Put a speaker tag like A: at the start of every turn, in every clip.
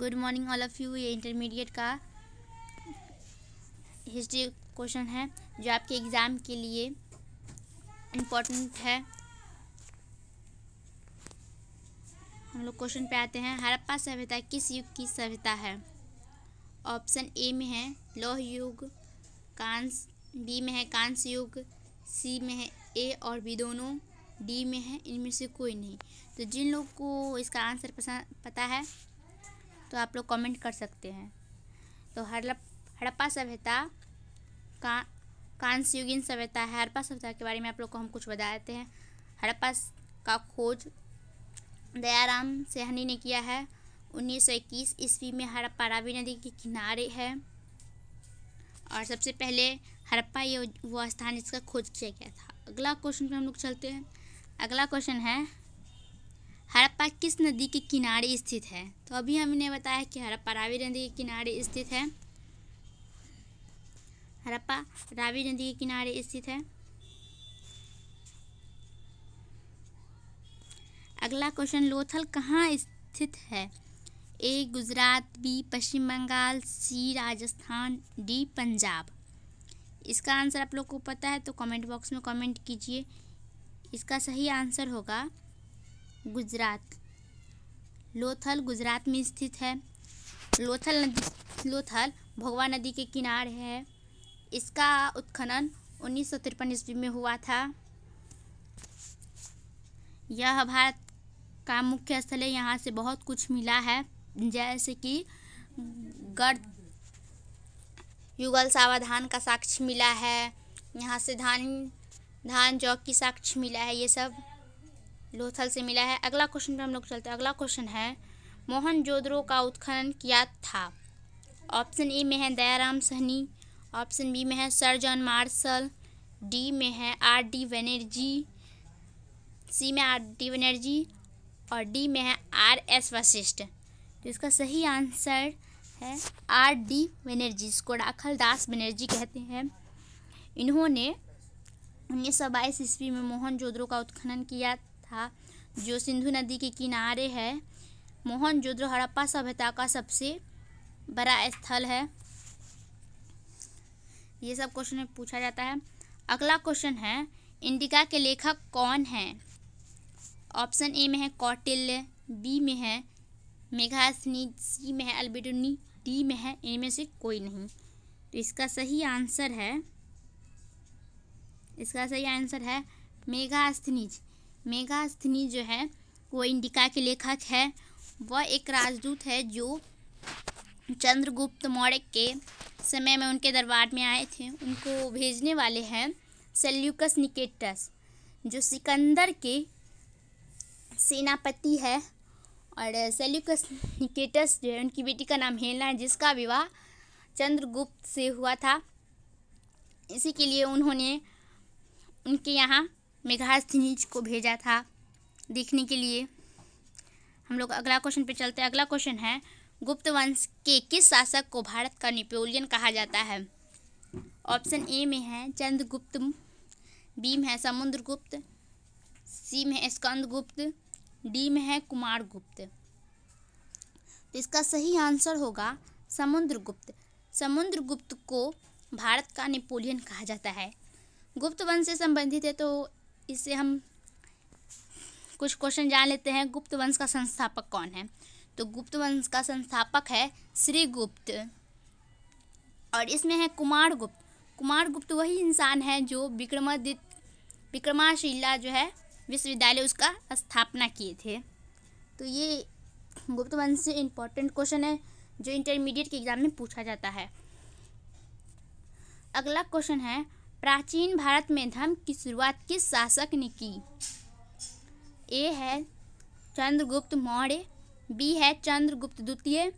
A: good morning all of you ये intermediate का history question है जो आपके एग्ज़ाम के लिए इम्पोर्टेंट है हम लोग क्वेश्चन पे आते हैं हड़प्पा सभ्यता किस युग की सभ्यता है ऑप्शन ए में है लौह युग कांस बी में है कांस युग सी में है ए और बी दोनों डी में है इनमें से कोई नहीं तो जिन लोग को इसका आंसर पता है तो आप लोग कमेंट कर सकते हैं तो हड़प हड़प्पा सभ्यता का कांस्युगीन सभ्यता है हड़प्पा सभ्यता के बारे में आप लोग को हम कुछ बता देते हैं हड़प्पा का खोज दयाराम सेहनी ने किया है 1921 ईस्वी में हड़प्पा रावी नदी के किनारे है और सबसे पहले हड़प्पा ये वो स्थान इसका खोज किया गया था अगला क्वेश्चन पे हम लोग चलते हैं अगला क्वेश्चन है हड़प्पा किस नदी के किनारे स्थित है तो अभी हमने बताया कि हड़प्पा रावी नदी के किनारे स्थित है हड़प्पा रावी नदी के किनारे स्थित है अगला क्वेश्चन लोथल कहाँ स्थित है A Gujarat B Paschim Bangal C Rajasthan D Punjab इसका आंसर आप लोग को पता है तो कमेंट बॉक्स में कमेंट कीजिए इसका सही आंसर होगा गुजरात लोथल गुजरात में स्थित है लोथल नदी लोथल भगवा नदी के किनारे है इसका उत्खनन उन्नीस सौ तिरपन ईस्वी में हुआ था यह भारत का मुख्य स्थल है यहाँ से बहुत कुछ मिला है जैसे कि गर्द युगल सावधान का साक्ष्य मिला है यहाँ से धान धान जौक की साक्ष्य मिला है ये सब लोथल से मिला है अगला क्वेश्चन पर हम लोग चलते हैं अगला क्वेश्चन है मोहन जोधरो का उत्खनन किया था ऑप्शन ए में है दयाराम सहनी ऑप्शन बी में है सर जॉन मार्शल डी में है आर डी बनर्जी सी में आर डी बनर्जी और डी में है आर एस वशिष्ठ तो इसका सही आंसर है आर डी बनर्जी इसको राखल दास बनर्जी कहते हैं इन्होंने उन्नीस सौ बाईस ईस्वी में मोहन जोधरो का उत्खनन किया था जो सिंधु नदी के किनारे है मोहनजोदड़ो हड़प्पा सभ्यता का सबसे बड़ा स्थल है ये सब क्वेश्चन में पूछा जाता है अगला क्वेश्चन है इंडिका के लेखक कौन हैं ऑप्शन ए में है कौटिल्य बी में है मेघासनी सी में है अल्बिडुनी डी में है इनमें से कोई नहीं तो इसका सही आंसर है इसका सही आंसर है मेघास्थनीज मेगास्थनी जो है वो इंडिका के लेखक है वह एक राजदूत है जो चंद्रगुप्त मौर्य के समय में उनके दरबार में आए थे उनको भेजने वाले हैं सेल्यूकस निकेटस जो सिकंदर के सेनापति है और सेल्यूकस निकेटस जो है उनकी बेटी का नाम हेलना है जिसका विवाह चंद्रगुप्त से हुआ था इसी के लिए उन्होंने उनके यहाँ मेघाज को भेजा था देखने के लिए हम लोग अगला क्वेश्चन पे चलते हैं अगला क्वेश्चन है गुप्त वंश के किस शासक को भारत का नेपोलियन कहा जाता है ऑप्शन ए में है चंद्रगुप्त बी में है समुद्रगुप्त सी में है स्कंदगुप्त डी में है कुमार गुप्त तो इसका सही आंसर होगा समुद्रगुप्त समुद्रगुप्त को भारत का नेपोलियन कहा जाता है गुप्त वंश से संबंधित है तो इससे हम कुछ क्वेश्चन जान लेते हैं गुप्त वंश का संस्थापक कौन है तो गुप्त वंश का संस्थापक है श्री गुप्त और इसमें है कुमार गुप्त कुमार गुप्त वही इंसान है जो विक्रमादित्य विक्रमाशिला जो है विश्वविद्यालय उसका स्थापना किए थे तो ये गुप्त वंश से इम्पोर्टेंट क्वेश्चन है जो इंटरमीडिएट के एग्ज़ाम में पूछा जाता है अगला क्वेश्चन है प्राचीन भारत में धर्म की शुरुआत किस शासक ने की ए है चंद्रगुप्त मौर्य बी है चंद्रगुप्त द्वितीय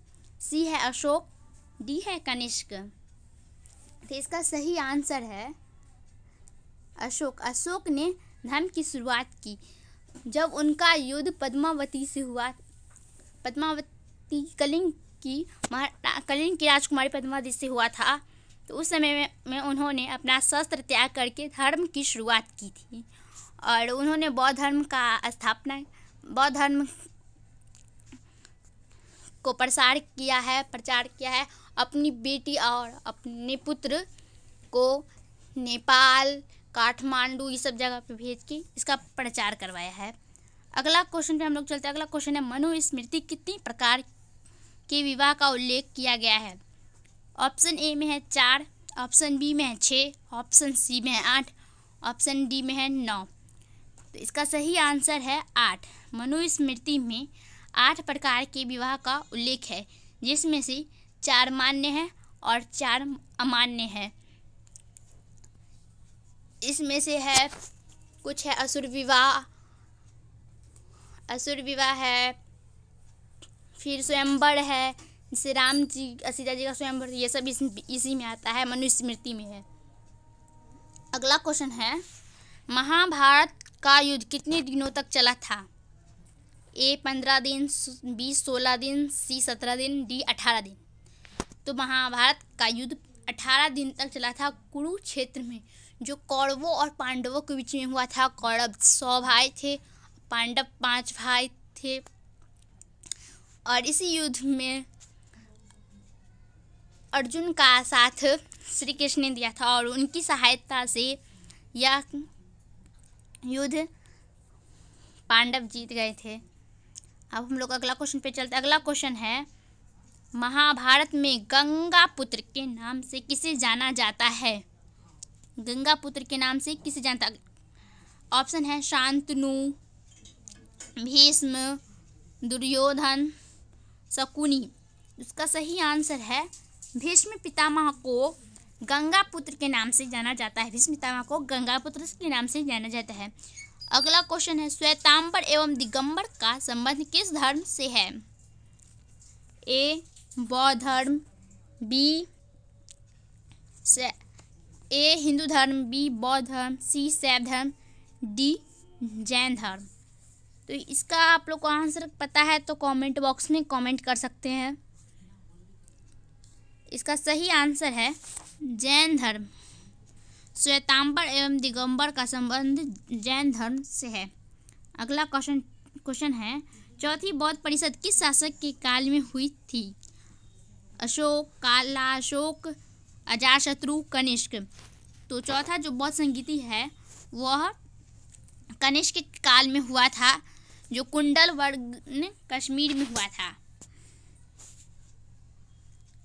A: सी है अशोक डी है कनिष्क तो इसका सही आंसर है अशोक अशोक ने धर्म की शुरुआत की जब उनका युद्ध पद्मावती से हुआ पद्मावती कलिंग की कलिंग की राजकुमारी पद्मावती से हुआ था तो उस समय में, में उन्होंने अपना शस्त्र त्याग करके धर्म की शुरुआत की थी और उन्होंने बौद्ध धर्म का स्थापना बौद्ध धर्म को प्रसार किया है प्रचार किया है अपनी बेटी और अपने पुत्र को नेपाल काठमांडू ये सब जगह पे भेज के इसका प्रचार करवाया है अगला क्वेश्चन पे हम लोग चलते हैं अगला क्वेश्चन है मनुस्मृति कितनी प्रकार के विवाह का उल्लेख किया गया है ऑप्शन ए में है चार ऑप्शन बी में है छः ऑप्शन सी में है आठ ऑप्शन डी में है नौ तो इसका सही आंसर है आठ मनुस्मृति में आठ प्रकार के विवाह का उल्लेख है जिसमें से चार मान्य हैं और चार अमान्य हैं इसमें से है कुछ है असुर विवाह असुर विवाह है फिर स्वयंबर है जैसे राम जी सीता जी का स्वयंवर ये सब इस, इसी में आता है मनुस्मृति में है अगला क्वेश्चन है महाभारत का युद्ध कितने दिनों तक चला था ए पंद्रह दिन बी सोलह दिन सी सत्रह दिन डी अठारह दिन तो महाभारत का युद्ध अठारह दिन तक चला था कुरुक्षेत्र में जो कौरवों और पांडवों के बीच में हुआ था कौरव सौ भाई थे पांडव पांच भाई थे और इसी युद्ध में अर्जुन का साथ श्री कृष्ण ने दिया था और उनकी सहायता से यह युद्ध पांडव जीत गए थे अब हम लोग अगला क्वेश्चन पे चलते अगला क्वेश्चन है महाभारत में गंगा पुत्र के नाम से किसे जाना जाता है गंगा पुत्र के नाम से किसे जानता ऑप्शन है शांतनु भीष्म दुर्योधन शकुनी उसका सही आंसर है भीष्म पितामह को गंगा पुत्र के नाम से जाना जाता है भीष्म पितामह को गंगा पुत्र के नाम से जाना जाता है अगला क्वेश्चन है श्वेतांबर एवं दिगंबर का संबंध किस धर्म से है ए बौद्ध धर्म बी ए हिंदू धर्म बी बौद्ध धर्म सी शैव धर्म डी जैन धर्म तो इसका आप लोग को आंसर पता है तो कमेंट बॉक्स में कमेंट कर सकते हैं इसका सही आंसर है जैन धर्म श्वेतांबर एवं दिगंबर का संबंध जैन धर्म से है अगला क्वेश्चन क्वेश्चन है चौथी बौद्ध परिषद किस शासक के काल में हुई थी अशोक कालाशोक अजाशत्रु कनिष्क तो चौथा जो बौद्ध संगीति है वह कनिष्क काल में हुआ था जो कुंडल वर्ग कश्मीर में हुआ था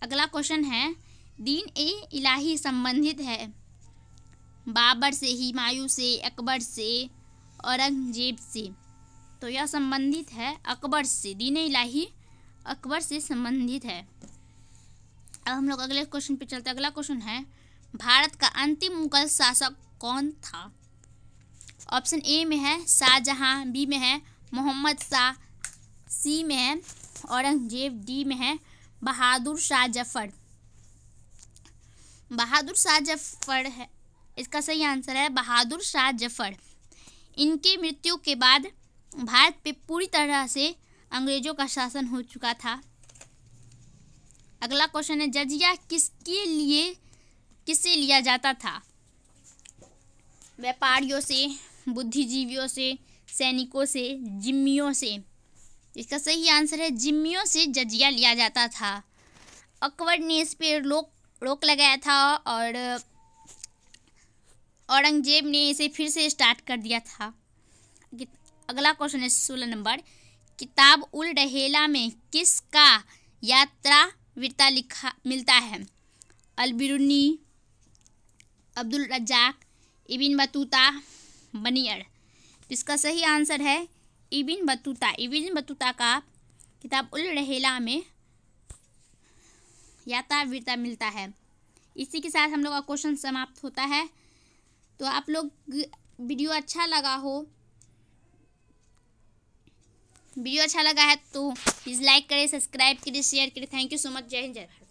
A: अगला क्वेश्चन है दीन ए इलाही संबंधित है बाबर से हिमायू से अकबर से औरंगजेब से तो यह संबंधित है अकबर से दीन इलाही अकबर से संबंधित है अब हम लोग अगले क्वेश्चन पे चलते अगला क्वेश्चन है भारत का अंतिम मुगल शासक कौन था ऑप्शन ए में है शाहजहाँ बी में है मोहम्मद शाह सी में है औरंगजेब डी में है बहादुर शाह जफर बहादुर शाह जफर है इसका सही आंसर है बहादुर शाह जफर इनके मृत्यु के बाद भारत पे पूरी तरह से अंग्रेजों का शासन हो चुका था अगला क्वेश्चन है जजिया किसके लिए किससे लिया जाता था व्यापारियों से बुद्धिजीवियों से सैनिकों से जिम्मियों से इसका सही आंसर है जिम्मियों से जजिया लिया जाता था अकबर ने इस पर रोक रोक लगाया था और औरंगजेब ने इसे फिर से स्टार्ट कर दिया था अगला क्वेश्चन है सोलह नंबर किताब उल रहेला में किसका यात्रा वीरता लिखा मिलता है अलबिरुनी अब्दुल रज्जाक इबिन बतूता बनियर इसका सही आंसर है इबिन बतूता इबिन बतूता का किताब उल रहेला में याता वीरता मिलता है इसी के साथ हम लोग का क्वेश्चन समाप्त होता है तो आप लोग वीडियो अच्छा लगा हो वीडियो अच्छा लगा है तो प्लीज़ लाइक करें सब्सक्राइब करें शेयर करें थैंक यू सो मच जय हिंद जय भारत